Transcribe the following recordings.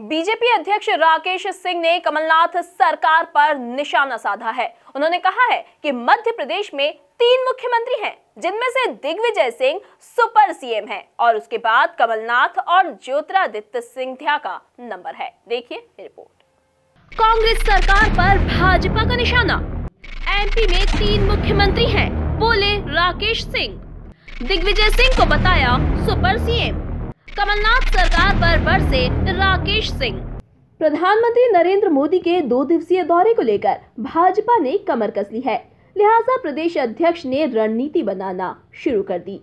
BJP अध्यक्ष राकेश सिंह ने कमलनाथ सरकार पर निशाना साधा है उन्होंने कहा है कि मध्य प्रदेश में तीन मुख्यमंत्री हैं जिनमें से दिग्विजय सिंह सुपर सीएम हैं और उसके बाद कमलनाथ और ज्योतिरादित्य सिंधिया का नंबर है देखिए रिपोर्ट कांग्रेस सरकार पर भाजपा का निशाना एमपी में तीन मुख्यमंत्री हैं बोले राकेश सिंह दिग्विजय सिंह को बताया सुपर सीएम कमलनाथ सरकार पर बरसे राकेश सिंह प्रधानमंत्री नरेंद्र मोदी के दो दिवसीय दौरे को लेकर भाजपा ने कमर कस ली है लिहाजा प्रदेश अध्यक्ष ने रणनीति बनाना शुरू कर दी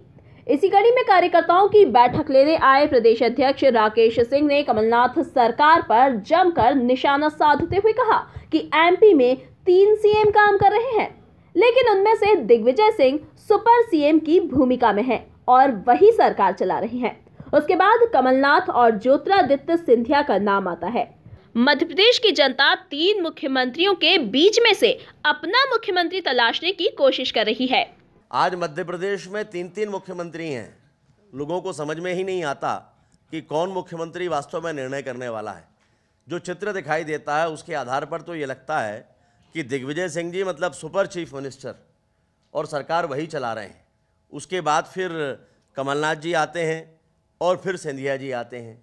इसी कड़ी में कार्यकर्ताओं की बैठक लेने आए प्रदेश अध्यक्ष राकेश सिंह ने कमलनाथ सरकार पर जमकर निशाना साधते हुए कहा कि एमपी में तीन सीएम काम कर रहे हैं लेकिन उनमें से दिग्विजय सिंह सुपर सीएम की भूमिका में हैं और वही सरकार चला रहे हैं उसके बाद कमलनाथ और ज्योतिरादित्य सिंधिया का नाम आता है मध्य प्रदेश की जनता तीन मुख्यमंत्रियों के बीच में से अपना मुख्यमंत्री तलाशने की कोशिश कर रही है आज मध्य प्रदेश में तीन तीन मुख्यमंत्री हैं लोगों को समझ में ही नहीं आता कि कौन मुख्यमंत्री वास्तव में निर्णय करने वाला है जो चित्र दिखाई देता है उसके आधार पर तो ये लगता है कि दिग्विजय सिंह जी मतलब सुपर चीफ मिनिस्टर और सरकार वही चला रहे हैं उसके बाद फिर कमलनाथ जी आते हैं और फिर सिंधिया जी आते हैं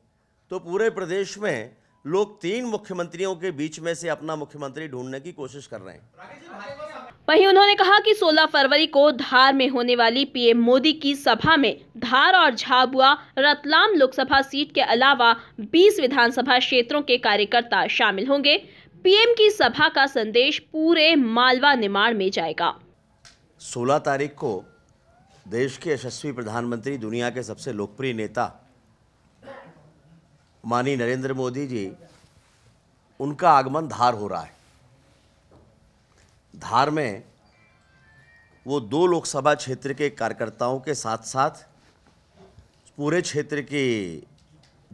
तो पूरे प्रदेश में लोग तीन मुख्यमंत्रियों के बीच में से अपना मुख्यमंत्री ढूंढने की कोशिश कर रहे हैं वहीं उन्होंने कहा कि 16 फरवरी को धार में होने वाली पीएम मोदी की सभा में धार और झाबुआ रतलाम लोकसभा सीट के अलावा 20 विधानसभा क्षेत्रों के कार्यकर्ता शामिल होंगे पीएम की सभा का संदेश पूरे मालवा निमाड़ में जाएगा 16 तारीख को देश के यशस्वी प्रधानमंत्री दुनिया के सबसे लोकप्रिय नेता माननीय नरेंद्र मोदी जी उनका आगमन धार हो रहा है धार में वो दो लोकसभा क्षेत्र के कार्यकर्ताओं के साथ साथ पूरे क्षेत्र की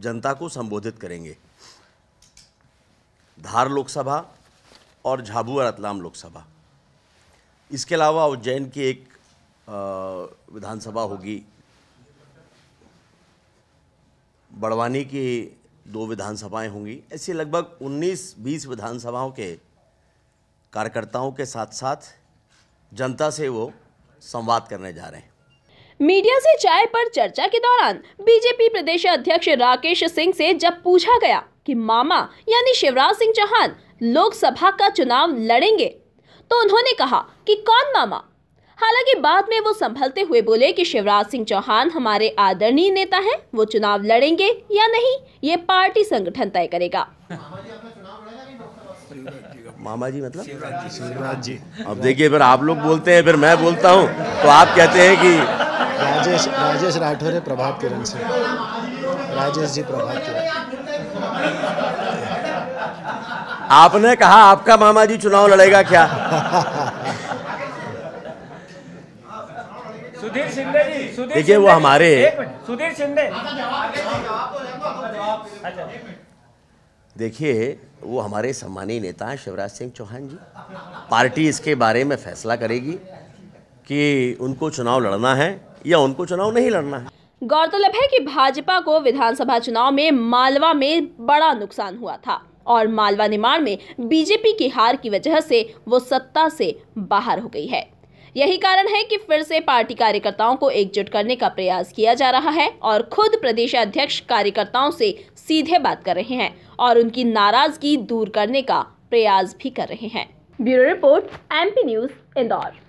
जनता को संबोधित करेंगे धार लोकसभा और झाबुआ रतलाम लोकसभा इसके अलावा उज्जैन की एक विधानसभा होगी बड़वानी की दो विधानसभाएं होंगी ऐसी लगभग 19-20 विधानसभाओं के कार्यकर्ताओं के साथ साथ जनता से वो संवाद करने जा रहे हैं मीडिया से चाय पर चर्चा के दौरान बीजेपी प्रदेश अध्यक्ष राकेश सिंह से जब पूछा गया कि मामा यानी शिवराज सिंह चौहान लोकसभा का चुनाव लड़ेंगे तो उन्होंने कहा कि कौन मामा हालांकि बाद में वो संभलते हुए बोले कि शिवराज सिंह चौहान हमारे आदरणीय नेता हैं वो चुनाव लड़ेंगे या नहीं ये पार्टी संगठन तय करेगा मामा जी मतलब शिवराज जी अब देखिए फिर आप लोग बोलते हैं फिर मैं बोलता हूँ तो आप कहते हैं कि राजेश राजेश राठौर है प्रभात किरण से राजेश जी प्रभात आपने कहा आपका मामा जी चुनाव लड़ेगा क्या सुधीर शिंदे जी देखिए वो हमारे सुधीर शिंदे अच्छा, देखिए वो हमारे सम्मानीय नेता हैं शिवराज सिंह चौहान जी पार्टी इसके बारे में फैसला करेगी कि उनको चुनाव लड़ना है या उनको चुनाव नहीं लड़ना है गौरतलब है कि भाजपा को विधानसभा चुनाव में मालवा में बड़ा नुकसान हुआ था और मालवा निर्माण में बीजेपी की हार की वजह से वो सत्ता से बाहर हो गई है यही कारण है कि फिर से पार्टी कार्यकर्ताओं को एकजुट करने का प्रयास किया जा रहा है और खुद प्रदेश अध्यक्ष कार्यकर्ताओं से सीधे बात कर रहे हैं और उनकी नाराजगी दूर करने का प्रयास भी कर रहे हैं bureau report M news Indore